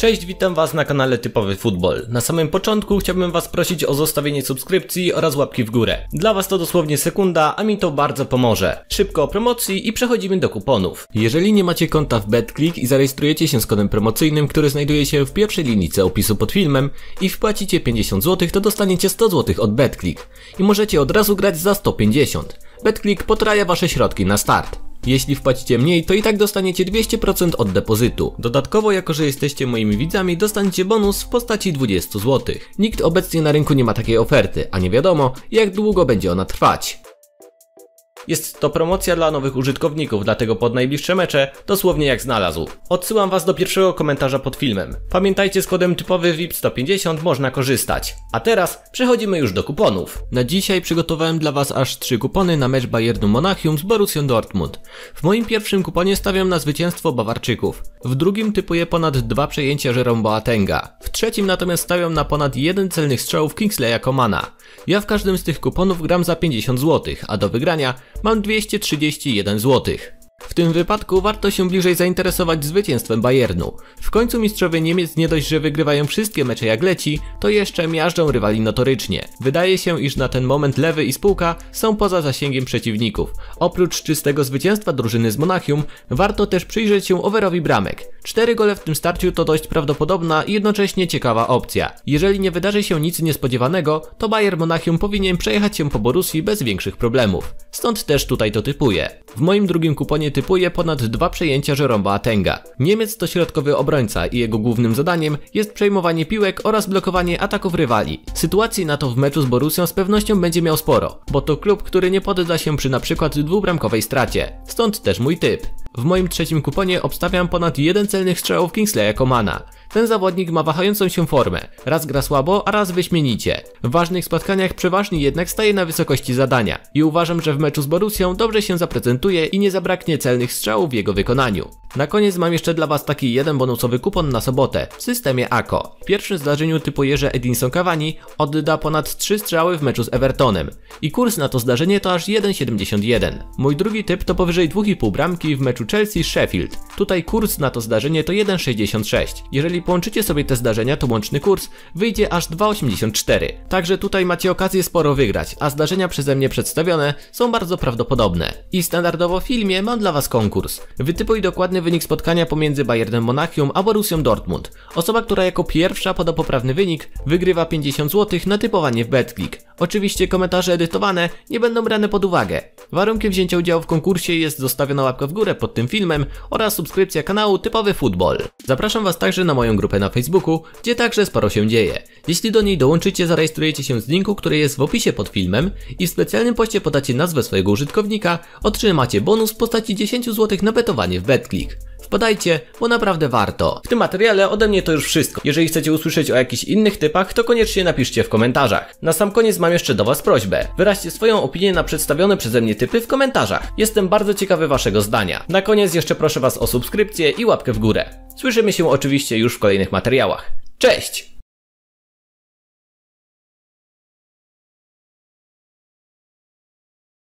Cześć, witam Was na kanale Typowy Futbol. Na samym początku chciałbym Was prosić o zostawienie subskrypcji oraz łapki w górę. Dla Was to dosłownie sekunda, a mi to bardzo pomoże. Szybko o promocji i przechodzimy do kuponów. Jeżeli nie macie konta w BetClick i zarejestrujecie się z kodem promocyjnym, który znajduje się w pierwszej linijce opisu pod filmem i wpłacicie 50 zł, to dostaniecie 100 zł od BetClick i możecie od razu grać za 150. BetClick potraja Wasze środki na start. Jeśli wpłacicie mniej, to i tak dostaniecie 200% od depozytu. Dodatkowo, jako że jesteście moimi widzami, dostaniecie bonus w postaci 20 zł. Nikt obecnie na rynku nie ma takiej oferty, a nie wiadomo, jak długo będzie ona trwać. Jest to promocja dla nowych użytkowników, dlatego pod najbliższe mecze dosłownie jak znalazł. Odsyłam was do pierwszego komentarza pod filmem. Pamiętajcie z kodem typowy VIP 150 można korzystać. A teraz przechodzimy już do kuponów. Na dzisiaj przygotowałem dla was aż 3 kupony na mecz Bayernu Monachium z Borussią Dortmund. W moim pierwszym kuponie stawiam na zwycięstwo Bawarczyków. W drugim typuję ponad 2 przejęcia Jerome Boatenga. W trzecim natomiast stawiam na ponad 1 celnych strzałów Kingsleya Komana. Ja w każdym z tych kuponów gram za 50 zł, a do wygrania mam 231 złotych. W tym wypadku warto się bliżej zainteresować zwycięstwem Bayernu. W końcu mistrzowie Niemiec nie dość, że wygrywają wszystkie mecze jak leci, to jeszcze miażdżą rywali notorycznie. Wydaje się, iż na ten moment Lewy i spółka są poza zasięgiem przeciwników. Oprócz czystego zwycięstwa drużyny z Monachium, warto też przyjrzeć się overowi bramek. Cztery gole w tym starciu to dość prawdopodobna i jednocześnie ciekawa opcja. Jeżeli nie wydarzy się nic niespodziewanego, to Bayern Monachium powinien przejechać się po Borussii bez większych problemów. Stąd też tutaj to typuję. W moim drugim kuponie typuje ponad dwa przejęcia Jeromba Atenga. Niemiec to środkowy obrońca i jego głównym zadaniem jest przejmowanie piłek oraz blokowanie ataków rywali. Sytuacji na to w meczu z Borusią z pewnością będzie miał sporo, bo to klub, który nie podda się przy na przykład dwubramkowej stracie. Stąd też mój typ. W moim trzecim kuponie obstawiam ponad jeden celnych strzałów Kingsleya Komana. Ten zawodnik ma wahającą się formę. Raz gra słabo, a raz wyśmienicie. W ważnych spotkaniach przeważnie jednak staje na wysokości zadania. I uważam, że w meczu z Borusią dobrze się zaprezentuje i nie zabraknie celnych strzałów w jego wykonaniu. Na koniec mam jeszcze dla was taki jeden bonusowy kupon na sobotę w systemie ACO. W pierwszym zdarzeniu typu że Edinson Cavani odda ponad 3 strzały w meczu z Evertonem. I kurs na to zdarzenie to aż 1,71. Mój drugi typ to powyżej 2,5 bramki w meczu Chelsea-Sheffield. Tutaj kurs na to zdarzenie to 1,66. Jeżeli jeżeli połączycie sobie te zdarzenia, to łączny kurs wyjdzie aż 2,84. Także tutaj macie okazję sporo wygrać, a zdarzenia przeze mnie przedstawione są bardzo prawdopodobne. I standardowo w filmie mam dla Was konkurs. Wytypuj dokładny wynik spotkania pomiędzy Bayernem Monachium a Borussią Dortmund. Osoba, która jako pierwsza poda poprawny wynik, wygrywa 50 zł na typowanie w BetClick. Oczywiście komentarze edytowane nie będą brane pod uwagę. Warunkiem wzięcia udziału w konkursie jest zostawiona łapka w górę pod tym filmem oraz subskrypcja kanału Typowy Futbol. Zapraszam Was także na moją moją grupę na Facebooku, gdzie także sporo się dzieje. Jeśli do niej dołączycie, zarejestrujecie się z linku, który jest w opisie pod filmem i w specjalnym poście podacie nazwę swojego użytkownika, otrzymacie bonus w postaci 10 zł na betowanie w BetClick. Wpadajcie, bo naprawdę warto. W tym materiale ode mnie to już wszystko. Jeżeli chcecie usłyszeć o jakichś innych typach, to koniecznie napiszcie w komentarzach. Na sam koniec mam jeszcze do Was prośbę. Wyraźcie swoją opinię na przedstawione przeze mnie typy w komentarzach. Jestem bardzo ciekawy Waszego zdania. Na koniec jeszcze proszę Was o subskrypcję i łapkę w górę. Słyszymy się oczywiście już w kolejnych materiałach. Cześć!